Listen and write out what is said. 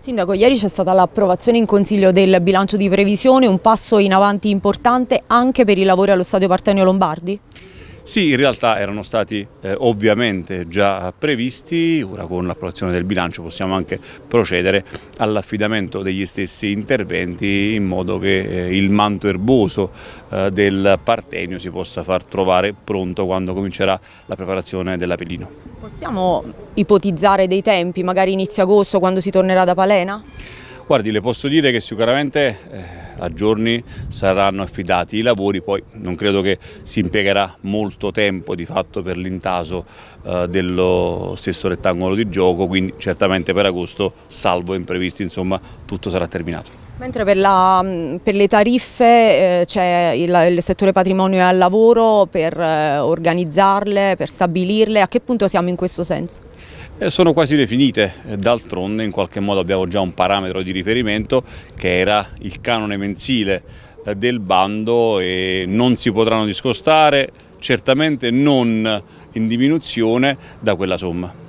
Sindaco, ieri c'è stata l'approvazione in Consiglio del bilancio di previsione, un passo in avanti importante anche per i lavori allo Stadio Partenio Lombardi? Sì, in realtà erano stati eh, ovviamente già previsti, ora con l'approvazione del bilancio possiamo anche procedere all'affidamento degli stessi interventi in modo che eh, il manto erboso eh, del Partenio si possa far trovare pronto quando comincerà la preparazione dell'Apelino. Possiamo ipotizzare dei tempi, magari inizio agosto quando si tornerà da Palena? Guardi, le posso dire che sicuramente eh, a giorni saranno affidati i lavori, poi non credo che si impiegherà molto tempo di fatto per l'intaso eh, dello stesso rettangolo di gioco, quindi certamente per agosto, salvo imprevisti, insomma, tutto sarà terminato. Mentre per, la, mm, per, le tariffe eh, c'è il, il, settore patrimonio e al lavoro per eh, organizzarle, per stabilirle, a che punto siamo in questo senso? Eh, sono quasi definite, eh, d'altronde in qualche modo abbiamo già un parametro di riferimento che era il canone mensile eh, del bando e non si potranno discostare, certamente non in diminuzione da quella somma.